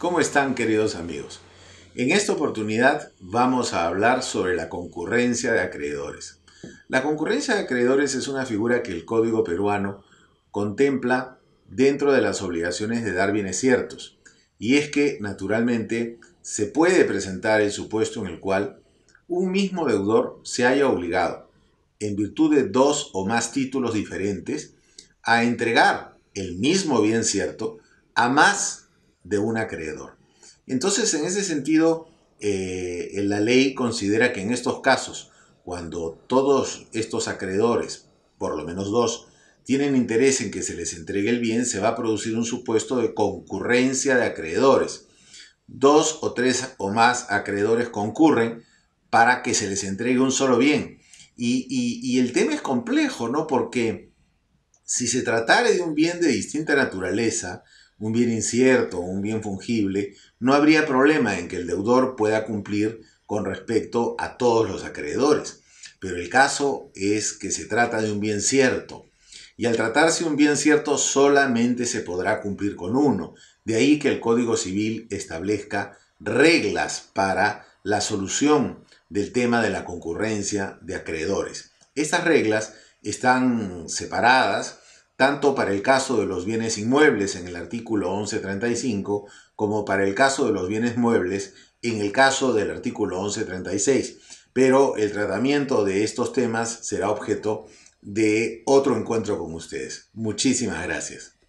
¿Cómo están queridos amigos? En esta oportunidad vamos a hablar sobre la concurrencia de acreedores. La concurrencia de acreedores es una figura que el Código peruano contempla dentro de las obligaciones de dar bienes ciertos. Y es que, naturalmente, se puede presentar el supuesto en el cual un mismo deudor se haya obligado, en virtud de dos o más títulos diferentes, a entregar el mismo bien cierto a más de un acreedor. Entonces, en ese sentido, eh, la ley considera que en estos casos, cuando todos estos acreedores, por lo menos dos, tienen interés en que se les entregue el bien, se va a producir un supuesto de concurrencia de acreedores. Dos o tres o más acreedores concurren para que se les entregue un solo bien. Y, y el tema es complejo, ¿no? Porque si se tratara de un bien de distinta naturaleza, un bien incierto un bien fungible, no habría problema en que el deudor pueda cumplir con respecto a todos los acreedores. Pero el caso es que se trata de un bien cierto. Y al tratarse un bien cierto solamente se podrá cumplir con uno. De ahí que el Código Civil establezca reglas para la solución del tema de la concurrencia de acreedores. Estas reglas están separadas tanto para el caso de los bienes inmuebles en el artículo 1135 como para el caso de los bienes muebles en el caso del artículo 1136. Pero el tratamiento de estos temas será objeto de otro encuentro con ustedes. Muchísimas gracias.